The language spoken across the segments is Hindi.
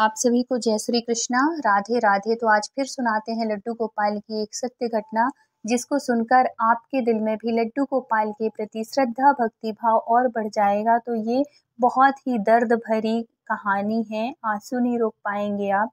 आप सभी को जय श्री कृष्णा राधे राधे तो आज फिर सुनाते हैं लड्डू गोपाल की एक सत्य घटना जिसको सुनकर आपके दिल में भी लड्डू गोपाल के प्रति श्रद्धा भक्ति भाव और बढ़ जाएगा तो ये बहुत ही दर्द भरी कहानी है आंसू नहीं रोक पाएंगे आप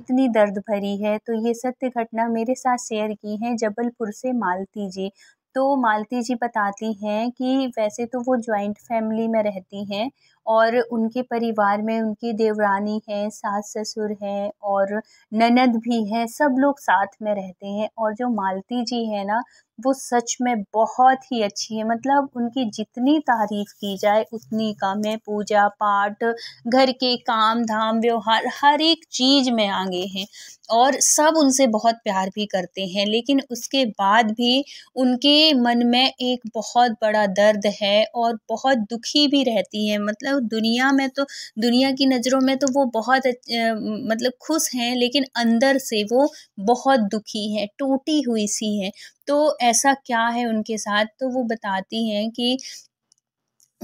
इतनी दर्द भरी है तो ये सत्य घटना मेरे साथ शेयर की है जबलपुर से मालती जी तो मालती जी बताती हैं कि वैसे तो वो ज्वाइंट फैमिली में रहती हैं और उनके परिवार में उनकी देवरानी है सास ससुर हैं और ननद भी हैं सब लोग साथ में रहते हैं और जो मालती जी है ना वो सच में बहुत ही अच्छी है मतलब उनकी जितनी तारीफ की जाए उतनी कम है पूजा पाठ घर के काम धाम व्यवहार हर एक चीज़ में आगे हैं और सब उनसे बहुत प्यार भी करते हैं लेकिन उसके बाद भी उनके मन में एक बहुत बड़ा दर्द है और बहुत दुखी भी रहती है मतलब दुनिया में तो दुनिया की नज़रों में तो वो बहुत मतलब खुश हैं लेकिन अंदर से वो बहुत दुखी हैं टूटी हुई सी हैं तो ऐसा क्या है उनके साथ तो वो बताती हैं कि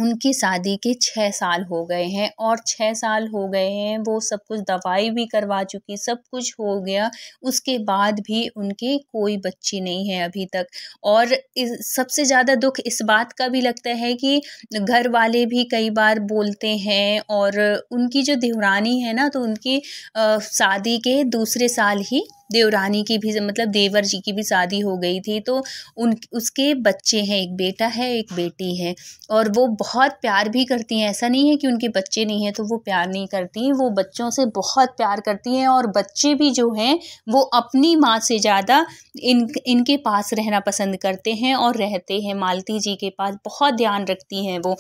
उनकी शादी के छः साल हो गए हैं और छः साल हो गए हैं वो सब कुछ दवाई भी करवा चुकी सब कुछ हो गया उसके बाद भी उनके कोई बच्ची नहीं है अभी तक और इस सबसे ज़्यादा दुख इस बात का भी लगता है कि घर वाले भी कई बार बोलते हैं और उनकी जो देवरानी है ना तो उनकी शादी के दूसरे साल ही देवरानी की भी मतलब देवर जी की भी शादी हो गई थी तो उन उसके बच्चे हैं एक बेटा है एक बेटी है और वो बहुत प्यार भी करती हैं ऐसा नहीं है कि उनके बच्चे नहीं हैं तो वो प्यार नहीं करती वो बच्चों से बहुत प्यार करती हैं और बच्चे भी जो हैं वो अपनी माँ से ज़्यादा इन इनके पास रहना पसंद करते हैं और रहते हैं मालती जी के पास बहुत ध्यान रखती हैं वो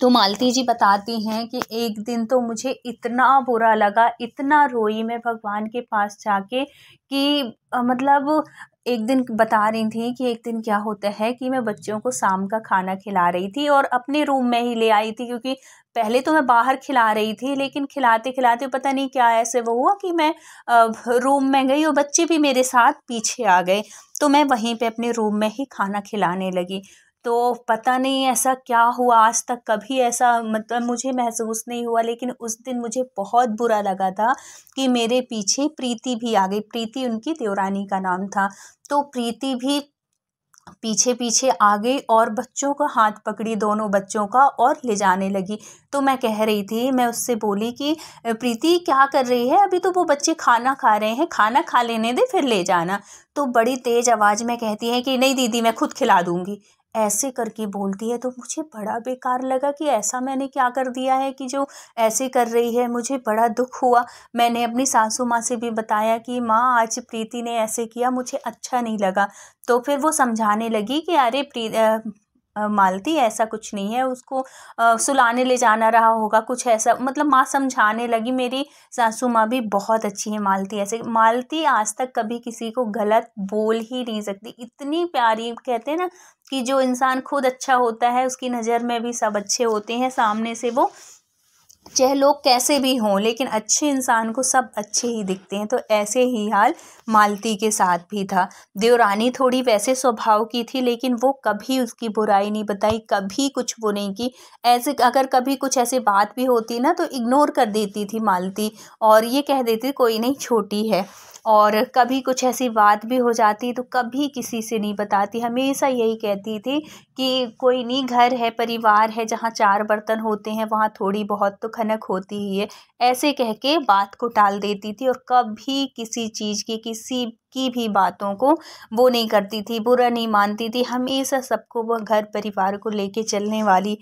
तो मालती जी बताती हैं कि एक दिन तो मुझे इतना बुरा लगा इतना रोई मैं भगवान के पास जाके कि मतलब एक दिन बता रही थी कि एक दिन क्या होता है कि मैं बच्चों को शाम का खाना खिला रही थी और अपने रूम में ही ले आई थी क्योंकि पहले तो मैं बाहर खिला रही थी लेकिन खिलाते खिलाते पता नहीं क्या ऐसे वो हुआ कि मैं रूम में गई और बच्चे भी मेरे साथ पीछे आ गए तो मैं वहीं पे अपने रूम में ही खाना खिलाने लगी तो पता नहीं ऐसा क्या हुआ आज तक कभी ऐसा मतलब मुझे महसूस नहीं हुआ लेकिन उस दिन मुझे बहुत बुरा लगा था कि मेरे पीछे प्रीति भी आ गई प्रीति उनकी देवरानी का नाम था तो प्रीति भी पीछे पीछे आ गई और बच्चों का हाथ पकड़ी दोनों बच्चों का और ले जाने लगी तो मैं कह रही थी मैं उससे बोली कि प्रीति क्या कर रही है अभी तो वो बच्चे खाना खा रहे हैं खाना खा लेने दे फिर ले जाना तो बड़ी तेज़ आवाज़ में कहती है कि नहीं दीदी मैं खुद खिला दूँगी ऐसे करके बोलती है तो मुझे बड़ा बेकार लगा कि ऐसा मैंने क्या कर दिया है कि जो ऐसे कर रही है मुझे बड़ा दुख हुआ मैंने अपनी सासू माँ से भी बताया कि माँ आज प्रीति ने ऐसे किया मुझे अच्छा नहीं लगा तो फिर वो समझाने लगी कि अरे प्री मालती ऐसा कुछ नहीं है उसको सुलाने ले जाना रहा होगा कुछ ऐसा मतलब माँ समझाने लगी मेरी सासू माँ भी बहुत अच्छी है मालती ऐसे मालती आज तक कभी किसी को गलत बोल ही नहीं सकती इतनी प्यारी कहते हैं ना कि जो इंसान खुद अच्छा होता है उसकी नज़र में भी सब अच्छे होते हैं सामने से वो चाहे लोग कैसे भी हों लेकिन अच्छे इंसान को सब अच्छे ही दिखते हैं तो ऐसे ही हाल मालती के साथ भी था देवरानी थोड़ी वैसे स्वभाव की थी लेकिन वो कभी उसकी बुराई नहीं बताई कभी कुछ वो नहीं की ऐसे अगर कभी कुछ ऐसे बात भी होती ना तो इग्नोर कर देती थी मालती और ये कह देती कोई नहीं छोटी है और कभी कुछ ऐसी बात भी हो जाती तो कभी किसी से नहीं बताती हमेशा यही कहती थी कि कोई नहीं घर है परिवार है जहाँ चार बर्तन होते हैं वहाँ थोड़ी बहुत तो खनक होती ही है ऐसे कह के बात को टाल देती थी और कभी किसी चीज़ की किसी की भी बातों को वो नहीं करती थी बुरा नहीं मानती थी हमेशा सबको वह घर परिवार को लेके चलने वाली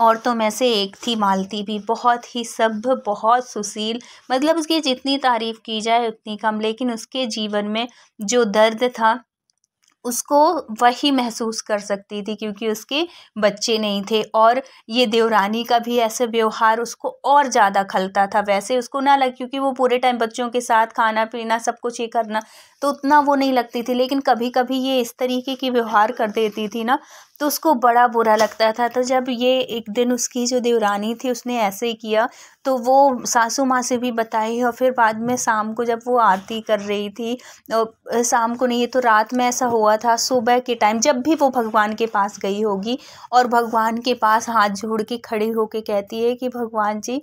औरतों में से एक थी मालती भी बहुत ही सभ्य बहुत सुशील मतलब उसकी जितनी तारीफ़ की जाए उतनी कम लेकिन उसके जीवन में जो दर्द था उसको वही महसूस कर सकती थी क्योंकि उसके बच्चे नहीं थे और ये देवरानी का भी ऐसे व्यवहार उसको और ज़्यादा खलता था वैसे उसको ना लग क्योंकि वो पूरे टाइम बच्चों के साथ खाना पीना सब कुछ ये करना तो उतना वो नहीं लगती थी लेकिन कभी कभी ये इस तरीके की व्यवहार कर देती थी ना तो उसको बड़ा बुरा लगता था तो जब ये एक दिन उसकी जो देवरानी थी उसने ऐसे ही किया तो वो सासू माँ से भी बताई और फिर बाद में शाम को जब वो आरती कर रही थी शाम को नहीं तो रात में ऐसा हुआ हुआ था सुबह के टाइम जब भी वो भगवान के पास गई होगी और भगवान के पास हाथ जोड़ के खड़ी होके कहती है कि भगवान जी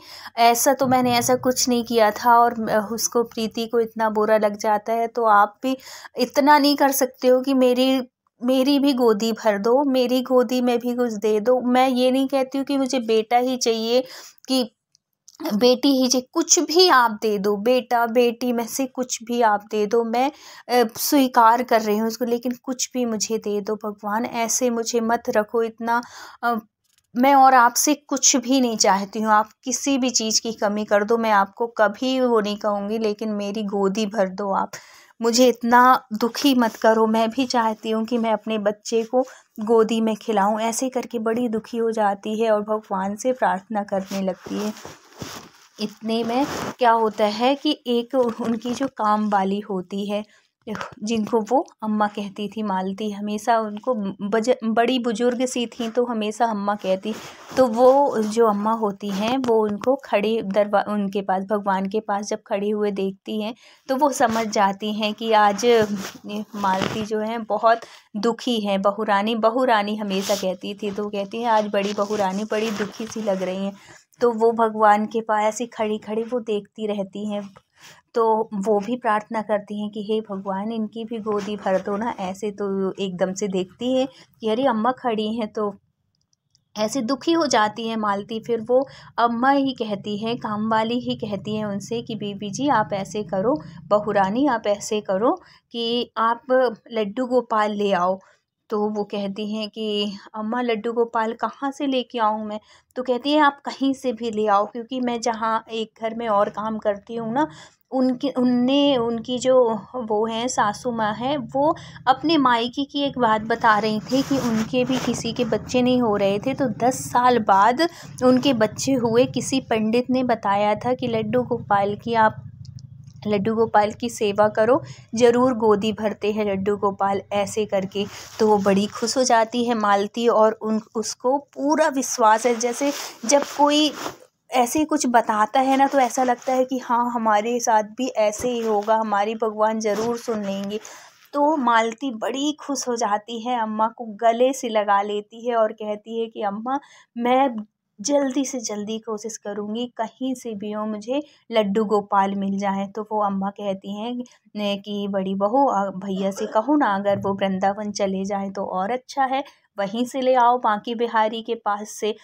ऐसा तो मैंने ऐसा कुछ नहीं किया था और उसको प्रीति को इतना बुरा लग जाता है तो आप भी इतना नहीं कर सकते हो कि मेरी मेरी भी गोदी भर दो मेरी गोदी में भी कुछ दे दो मैं ये नहीं कहती हूँ कि मुझे बेटा ही चाहिए कि बेटी ही जे कुछ भी आप दे दो बेटा बेटी में से कुछ भी आप दे दो मैं स्वीकार कर रही हूँ उसको लेकिन कुछ भी मुझे दे दो भगवान ऐसे मुझे मत रखो इतना मैं और आपसे कुछ भी नहीं चाहती हूँ आप किसी भी चीज़ की कमी कर दो मैं आपको कभी वो नहीं कहूँगी लेकिन मेरी गोदी भर दो आप मुझे इतना दुखी मत करो मैं भी चाहती हूँ कि मैं अपने बच्चे को गोदी में खिलाऊँ ऐसे करके बड़ी दुखी हो जाती है और भगवान से प्रार्थना करने लगती है इतने में क्या होता है कि एक उनकी जो काम वाली होती है जिनको वो अम्मा कहती थी मालती हमेशा उनको बज बड़ी बुजुर्ग सी थी तो हमेशा अम्मा कहती तो वो जो अम्मा होती हैं वो उनको खड़े दरबार उनके पास भगवान के पास जब खड़े हुए देखती हैं तो वो समझ जाती हैं कि आज मालती जो है बहुत दुखी है बहू रानी बहू रानी हमेशा कहती थी तो कहती हैं आज बड़ी बहू रानी बड़ी दुखी सी लग रही हैं तो वो भगवान के पास ही खड़ी खड़ी वो देखती रहती हैं तो वो भी प्रार्थना करती हैं कि हे भगवान इनकी भी गोदी भर दो ना ऐसे तो एकदम से देखती है कि अरे अम्मा खड़ी हैं तो ऐसे दुखी हो जाती है मालती फिर वो अम्मा ही कहती है काम वाली ही कहती हैं उनसे कि बीबी जी आप ऐसे करो बहुरानी आप ऐसे करो कि आप लड्डू गोपाल ले आओ तो वो कहती हैं कि अम्मा लड्डू गोपाल कहाँ से लेके आऊँ मैं तो कहती है आप कहीं से भी ले आओ क्योंकि मैं जहाँ एक घर में और काम करती हूँ ना उनकी उनने उनकी जो वो हैं सासू माँ हैं वो अपने मायकी की एक बात बता रही थी कि उनके भी किसी के बच्चे नहीं हो रहे थे तो दस साल बाद उनके बच्चे हुए किसी पंडित ने बताया था कि लड्डू गोपाल की आप लड्डू गोपाल की सेवा करो ज़रूर गोदी भरते हैं लड्डू गोपाल ऐसे करके तो वो बड़ी खुश हो जाती है मालती और उन उसको पूरा विश्वास है जैसे जब कोई ऐसे कुछ बताता है ना तो ऐसा लगता है कि हाँ हमारे साथ भी ऐसे ही होगा हमारी भगवान ज़रूर सुन लेंगे तो मालती बड़ी खुश हो जाती है अम्मा को गले से लगा लेती है और कहती है कि अम्मा मैं जल्दी से जल्दी कोशिश करूँगी कहीं से भी हो मुझे लड्डू गोपाल मिल जाएँ तो वो अम्मा कहती हैं कि बड़ी बहू भैया से कहो ना अगर वो वृंदावन चले जाएँ तो और अच्छा है वहीं से ले आओ बाकी बिहारी के पास से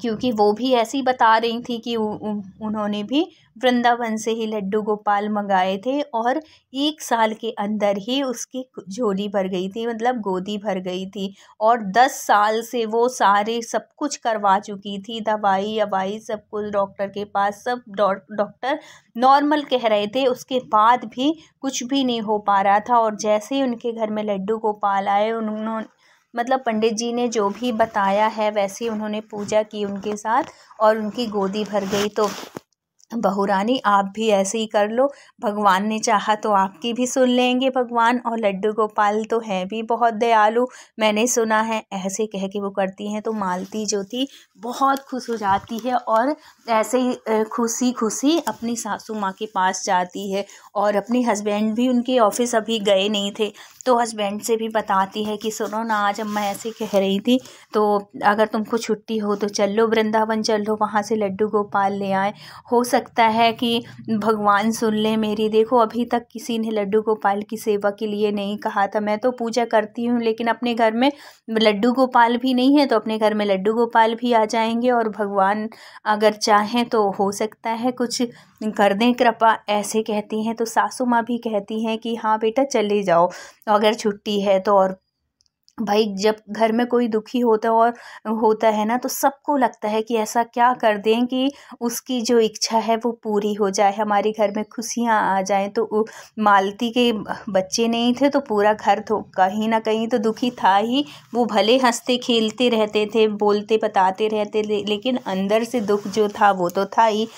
क्योंकि वो भी ऐसे ही बता रही थी कि उन्होंने भी वृंदावन से ही लड्डू गोपाल मंगाए थे और एक साल के अंदर ही उसकी झोली भर गई थी मतलब गोदी भर गई थी और दस साल से वो सारे सब कुछ करवा चुकी थी दवाई अवाई सब कुछ डॉक्टर के पास सब डॉक्टर नॉर्मल कह रहे थे उसके बाद भी कुछ भी नहीं हो पा रहा था और जैसे ही उनके घर में लड्डू गोपाल आए उन्होंने मतलब पंडित जी ने जो भी बताया है वैसे उन्होंने पूजा की उनके साथ और उनकी गोदी भर गई तो बहूरानी आप भी ऐसे ही कर लो भगवान ने चाहा तो आपकी भी सुन लेंगे भगवान और लड्डू गोपाल तो हैं भी बहुत दयालु मैंने सुना है ऐसे कह के वो करती हैं तो मालती जो थी बहुत खुश हो जाती है और ऐसे ही खुशी खुशी अपनी सासू माँ के पास जाती है और अपने हस्बैंड भी उनके ऑफिस अभी गए नहीं थे तो हस्बैंड से भी बताती है कि सुनो ना आज अम्मा ऐसे कह रही थी तो अगर तुमको छुट्टी हो तो चल लो वृंदावन चल लो वहाँ से लड्डू गोपाल ले आए हो सकता है कि भगवान सुन ले मेरी देखो अभी तक किसी ने लड्डू गोपाल की सेवा के लिए नहीं कहा था मैं तो पूजा करती हूँ लेकिन अपने घर में लड्डू गोपाल भी नहीं है तो अपने घर में लड्डू गोपाल भी आ जाएंगे और भगवान अगर चाहें तो हो सकता है कुछ कर दें कृपा ऐसे कहती हैं तो सासू माँ भी कहती हैं कि हाँ बेटा चले जाओ अगर छुट्टी है तो और भाई जब घर में कोई दुखी होता है और होता है ना तो सबको लगता है कि ऐसा क्या कर दें कि उसकी जो इच्छा है वो पूरी हो जाए हमारे घर में खुशियाँ आ जाएं तो मालती के बच्चे नहीं थे तो पूरा घर तो कहीं ना कहीं तो दुखी था ही वो भले हंसते खेलते रहते थे बोलते बताते रहते लेकिन अंदर से दुख जो था वो तो था ही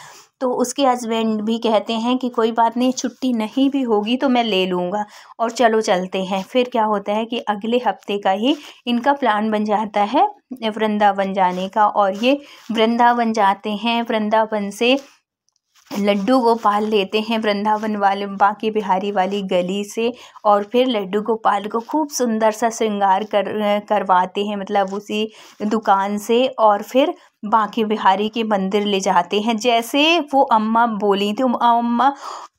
तो उसके हस्बैंड भी कहते हैं कि कोई बात नहीं छुट्टी नहीं भी होगी तो मैं ले लूँगा और चलो चलते हैं फिर क्या होता है कि अगले हफ्ते का ही इनका प्लान बन जाता है वृंदावन जाने का और ये वृंदावन जाते हैं वृंदावन से लड्डू गोपाल लेते हैं वृंदावन वाले बाकी बिहारी वाली गली से और फिर लड्डू गोपाल को खूब सुंदर सा श्रृंगार कर करवाते हैं मतलब उसी दुकान से और फिर बांके बिहारी के मंदिर ले जाते हैं जैसे वो अम्मा बोली थी अम्मा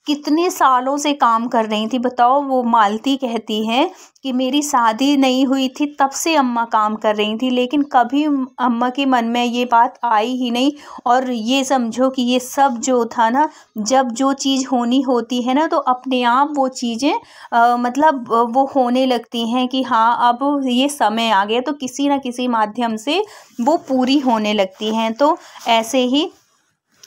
कितने सालों से काम कर रही थी बताओ वो मालती कहती हैं कि मेरी शादी नहीं हुई थी तब से अम्मा काम कर रही थी लेकिन कभी अम्मा के मन में ये बात आई ही नहीं और ये समझो कि ये सब जो था ना जब जो चीज़ होनी होती है ना तो अपने आप वो चीज़ें मतलब वो होने लगती हैं कि हाँ अब ये समय आ गया तो किसी ना किसी माध्यम से वो पूरी होने लगती हैं तो ऐसे ही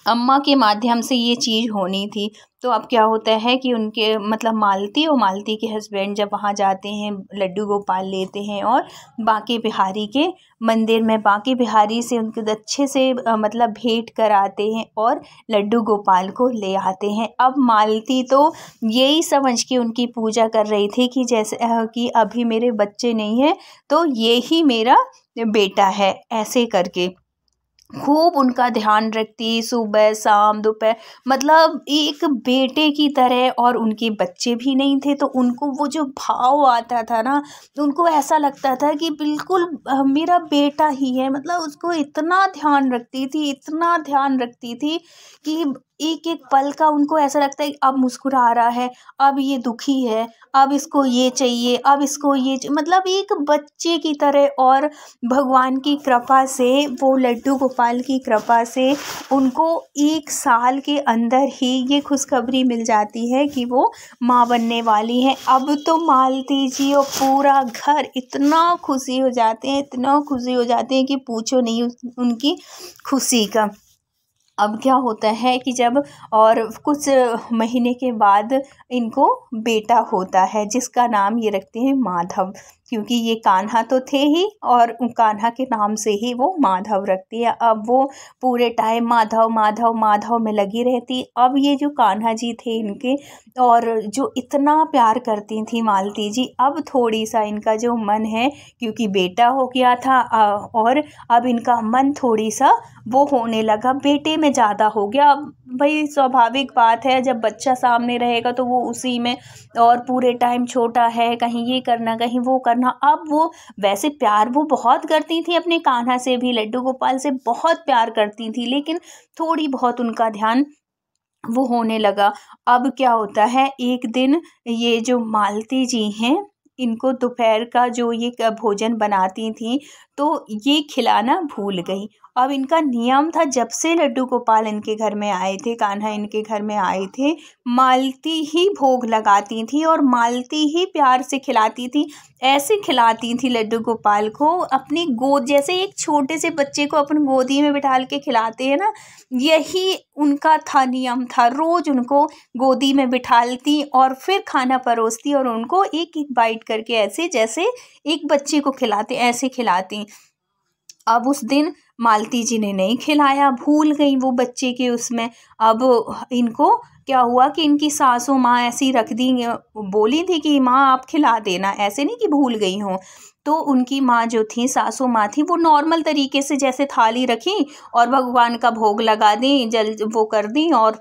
अम्मा के माध्यम से ये चीज़ होनी थी तो अब क्या होता है कि उनके मतलब मालती और मालती के हस्बैंड जब वहाँ जाते हैं लड्डू गोपाल लेते हैं और बाकी बिहारी के मंदिर में बाकी बिहारी से उनके अच्छे से मतलब भेंट कराते हैं और लड्डू गोपाल को ले आते हैं अब मालती तो यही समझ के उनकी पूजा कर रही थी कि जैसे कि अभी मेरे बच्चे नहीं हैं तो ये मेरा बेटा है ऐसे करके खूब उनका ध्यान रखती सुबह शाम दोपहर मतलब एक बेटे की तरह और उनके बच्चे भी नहीं थे तो उनको वो जो भाव आता था ना उनको ऐसा लगता था कि बिल्कुल मेरा बेटा ही है मतलब उसको इतना ध्यान रखती थी इतना ध्यान रखती थी कि एक एक पल का उनको ऐसा लगता है अब मुस्कुरा रहा है अब ये दुखी है अब इसको ये चाहिए अब इसको ये मतलब एक बच्चे की तरह और भगवान की कृपा से वो लड्डू गोपाल की कृपा से उनको एक साल के अंदर ही ये खुशखबरी मिल जाती है कि वो माँ बनने वाली हैं अब तो मालती जी और पूरा घर इतना खुशी हो जाते हैं इतना खुशी हो जाते हैं कि पूछो नहीं उनकी खुशी का अब क्या होता है कि जब और कुछ महीने के बाद इनको बेटा होता है जिसका नाम ये रखते हैं माधव क्योंकि ये कान्हा तो थे ही और कान्हा के नाम से ही वो माधव रखती है अब वो पूरे टाइम माधव माधव माधव में लगी रहती अब ये जो कान्हा जी थे इनके और जो इतना प्यार करती थी मालती जी अब थोड़ी सा इनका जो मन है क्योंकि बेटा हो गया था और अब इनका मन थोड़ी सा वो होने लगा बेटे में में ज़्यादा हो गया भाई स्वाभाविक बात है जब बच्चा सामने रहेगा तो वो उसी में और पूरे टाइम छोटा है कहीं ये करना कहीं वो करना अब वो वैसे प्यार वो बहुत करती थी अपने कान्हा से भी लड्डू गोपाल से बहुत प्यार करती थी लेकिन थोड़ी बहुत उनका ध्यान वो होने लगा अब क्या होता है एक दिन ये जो मालती जी हैं इनको दोपहर का जो ये भोजन बनाती थी तो ये खिलाना भूल गई अब इनका नियम था जब से लड्डू गोपाल इनके घर में आए थे कान्हा इनके घर में आए थे मालती ही भोग लगाती थी और मालती ही प्यार से खिलाती थी ऐसे खिलाती थी लड्डू गोपाल को अपनी गोद जैसे एक छोटे से बच्चे को अपन गोदी में बिठाल के खिलाते हैं ना यही उनका था नियम था रोज़ उनको गोदी में बिठालती और फिर खाना परोसती और उनको एक एक बाइट करके ऐसे जैसे एक बच्चे को खिलाते ऐसे खिलाती अब उस दिन मालती जी ने नहीं खिलाया भूल गई वो बच्चे के उसमें अब इनको क्या हुआ कि इनकी सासू माँ ऐसी रख दी बोली थी कि माँ आप खिला देना ऐसे नहीं कि भूल गई हों तो उनकी माँ जो थी सासू माँ थी वो नॉर्मल तरीके से जैसे थाली रखी और भगवान का भोग लगा दी जल वो कर दी और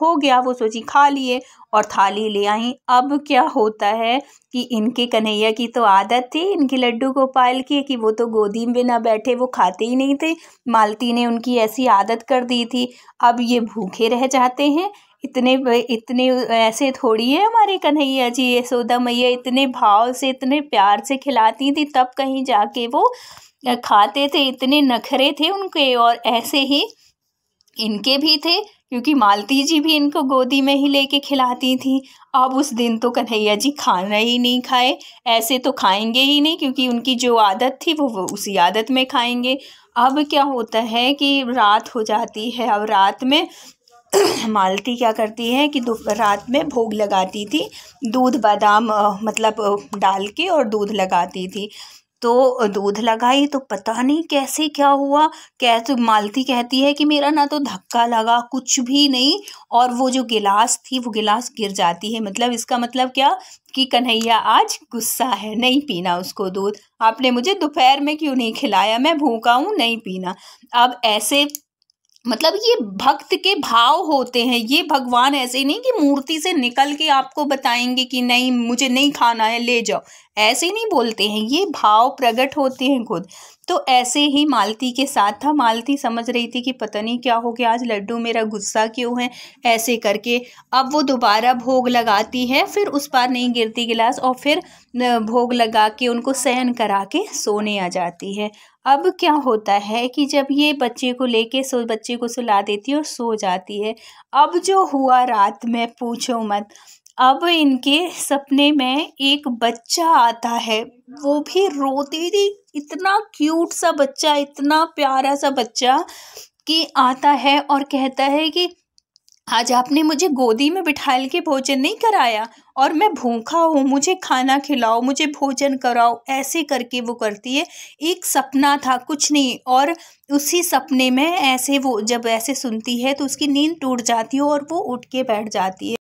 हो गया वो सोची खा लिए और थाली ले आई अब क्या होता है कि इनके कन्हैया की तो आदत थी इनके लड्डू गोपाल की कि वो तो गोदी में ना बैठे वो खाते ही नहीं थे मालती ने उनकी ऐसी आदत कर दी थी अब ये भूखे रह जाते हैं इतने इतने ऐसे थोड़ी है हमारे कन्हैया जी यशोदा मैया इतने भाव से इतने प्यार से खिलाती थी तब कहीं जाके वो खाते थे इतने नखरे थे उनके और ऐसे ही इनके भी थे क्योंकि मालती जी भी इनको गोदी में ही लेके खिलाती थी अब उस दिन तो कन्हैया जी खाना ही नहीं खाए ऐसे तो खाएंगे ही नहीं क्योंकि उनकी जो आदत थी वो, वो उसी आदत में खाएंगे अब क्या होता है कि रात हो जाती है अब रात में मालती क्या करती है कि रात में भोग लगाती थी दूध बादाम मतलब डाल के और दूध लगाती थी तो दूध लगाई तो पता नहीं कैसे क्या हुआ कैसे मालती कहती है कि मेरा ना तो धक्का लगा कुछ भी नहीं और वो जो गिलास थी वो गिलास गिर जाती है मतलब इसका मतलब क्या कि कन्हैया आज गुस्सा है नहीं पीना उसको दूध आपने मुझे दोपहर में क्यों नहीं खिलाया मैं भूखा हूँ नहीं पीना अब ऐसे मतलब ये भक्त के भाव होते हैं ये भगवान ऐसे नहीं कि मूर्ति से निकल के आपको बताएंगे कि नहीं मुझे नहीं खाना है ले जाओ ऐसे नहीं बोलते हैं ये भाव प्रकट होते हैं खुद तो ऐसे ही मालती के साथ था मालती समझ रही थी कि पता नहीं क्या हो गया आज लड्डू मेरा गुस्सा क्यों है ऐसे करके अब वो दोबारा भोग लगाती है फिर उस पार नहीं गिरती गिलास और फिर भोग लगा के उनको सहन करा के सोने आ जाती है अब क्या होता है कि जब ये बच्चे को लेके सो बच्चे को सुला देती है और सो जाती है अब जो हुआ रात में पूछो मत अब इनके सपने में एक बच्चा आता है वो भी रोती थे इतना क्यूट सा बच्चा इतना प्यारा सा बच्चा कि आता है और कहता है कि आज आपने मुझे गोदी में बिठा के भोजन नहीं कराया और मैं भूखा हूँ मुझे खाना खिलाओ मुझे भोजन कराओ ऐसे करके वो करती है एक सपना था कुछ नहीं और उसी सपने में ऐसे वो जब ऐसे सुनती है तो उसकी नींद टूट जाती है और वो उठ के बैठ जाती है